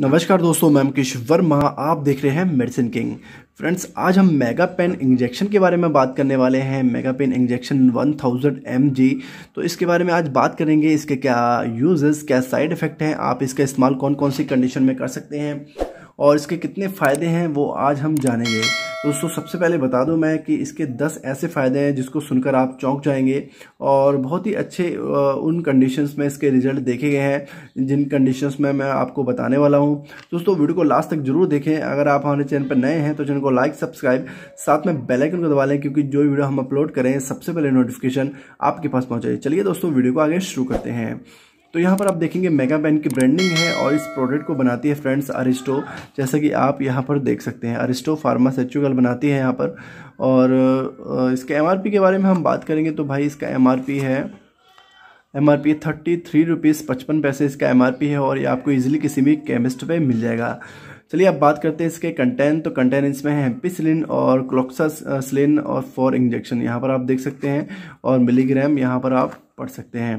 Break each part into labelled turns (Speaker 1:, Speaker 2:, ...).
Speaker 1: नमस्कार दोस्तों मैं मुकेश वर्मा आप देख रहे हैं मेडिसिन किंग फ्रेंड्स आज हम मेगा पेन इंजेक्शन के बारे में बात करने वाले हैं मेगा पेन इंजेक्शन 1000 थाउजेंड तो इसके बारे में आज बात करेंगे इसके क्या यूजेस क्या साइड इफ़ेक्ट हैं आप इसका इस्तेमाल कौन कौन सी कंडीशन में कर सकते हैं और इसके कितने फ़ायदे हैं वो आज हम जानेंगे दोस्तों सबसे पहले बता दूं मैं कि इसके 10 ऐसे फ़ायदे हैं जिसको सुनकर आप चौंक जाएंगे और बहुत ही अच्छे उन कंडीशंस में इसके रिजल्ट देखे गए हैं जिन कंडीशंस में मैं आपको बताने वाला हूं दोस्तों वीडियो को लास्ट तक जरूर देखें अगर आप हमारे चैनल पर नए हैं तो चैनल को लाइक सब्सक्राइब साथ में बेलाइकन को दबा लें क्योंकि जो वीडियो हम अपलोड करें सबसे पहले नोटिफिकेशन आपके पास पहुँचाइए चलिए दोस्तों वीडियो को आगे शुरू करते हैं तो यहाँ पर आप देखेंगे मेगा बैन की ब्रांडिंग है और इस प्रोडक्ट को बनाती है फ्रेंड्स अरिस्टो जैसा कि आप यहाँ पर देख सकते हैं अरिस्टो फार्मास्यूटिकल बनाती है यहाँ पर और इसके एम के बारे में हम बात करेंगे तो भाई इसका एम है M R P thirty three rupees पचपन पैसे इसका एम आर पी है और ये आपको ईजिली किसी भी केमिस्ट पर मिल जाएगा चलिए अब बात करते हैं इसके कंटेंट तो कंटेंट इसमें है सिलिन और क्लोक्सासलिन और फॉर इंजेक्शन यहाँ पर आप देख सकते हैं और मिलीग्राम यहाँ पर आप पढ़ सकते हैं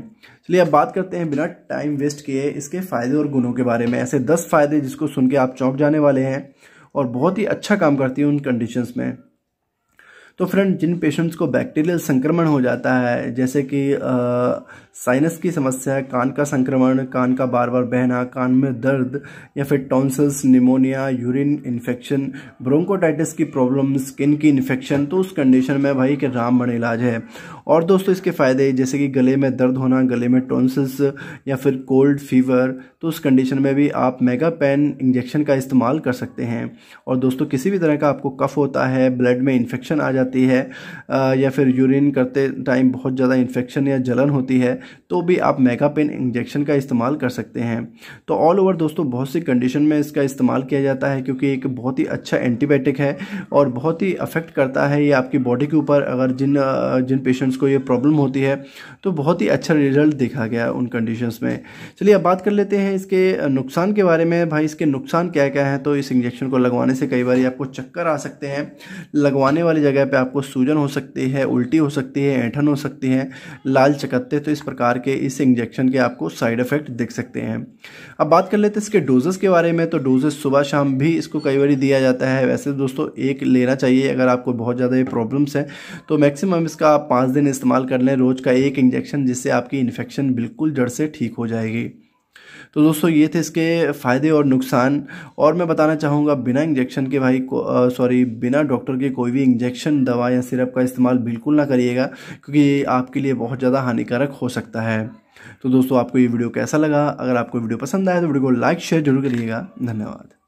Speaker 1: चलिए अब बात करते हैं बिना टाइम वेस्ट किए इसके फ़ायदे और गुणों के बारे में ऐसे दस फ़ायदे जिसको सुन के आप चौंक जाने वाले हैं और बहुत ही अच्छा काम करती है उन कंडीशंस में तो फ्रेंड जिन पेशेंट्स को बैक्टीरियल संक्रमण हो जाता है जैसे कि साइनस की समस्या है कान का संक्रमण कान का बार बार बहना कान में दर्द या फिर tonsils pneumonia urine infection bronchitis की प्रॉब्लम स्किन की इन्फेक्शन तो उस कंडीशन में भाई कि रामबण इलाज है और दोस्तों इसके फ़ायदे जैसे कि गले में दर्द होना गले में टॉन्सल्स या फिर कोल्ड फीवर तो उस कंडीशन में भी आप मेगा पेन इंजेक्शन का इस्तेमाल कर सकते हैं और दोस्तों किसी भी तरह का आपको कफ़ होता है ब्लड में इन्फेक्शन आ जाती है या फिर यूरिन करते टाइम बहुत ज़्यादा इन्फेक्शन या जलन होती है तो भी आप मेगापेन इंजेक्शन का इस्तेमाल कर सकते हैं तो ऑल ओवर दोस्तों बहुत सी कंडीशन में इसका इस्तेमाल किया जाता है क्योंकि एक बहुत ही अच्छा एंटीबायोटिक है और बहुत ही अफेक्ट करता है ये आपकी बॉडी के ऊपर अगर जिन जिन पेशेंट्स को ये प्रॉब्लम होती है तो बहुत ही अच्छा रिजल्ट देखा गया उन कंडीशंस में चलिए अब बात कर लेते हैं इसके नुकसान के बारे में भाई इसके नुकसान क्या क्या है तो इस इंजेक्शन को लगवाने से कई बार आपको चक्कर आ सकते हैं लगवाने वाली जगह पर आपको सूजन हो सकती है उल्टी हो सकती है ऐठन हो सकती है लाल चकत्ते तो इस प्रकार के इस इंजेक्शन के आपको साइड इफेक्ट दिख सकते हैं अब बात कर लेते हैं इसके डोजेस के बारे में तो डोजेस सुबह शाम भी इसको कई बार दिया जाता है वैसे तो दोस्तों एक लेना चाहिए अगर आपको बहुत ज़्यादा ये प्रॉब्लम्स हैं तो मैक्सिमम इसका आप पाँच दिन इस्तेमाल कर लें रोज़ का एक इंजेक्शन जिससे आपकी इन्फेक्शन बिल्कुल जड़ से ठीक हो जाएगी तो दोस्तों ये थे इसके फ़ायदे और नुकसान और मैं बताना चाहूँगा बिना इंजेक्शन के भाई को सॉरी बिना डॉक्टर के कोई भी इंजेक्शन दवा या सिरप का इस्तेमाल बिल्कुल ना करिएगा क्योंकि ये आपके लिए बहुत ज़्यादा हानिकारक हो सकता है तो दोस्तों आपको ये वीडियो कैसा लगा अगर आपको वीडियो पसंद आया तो वीडियो को लाइक शेयर जरूर करिएगा धन्यवाद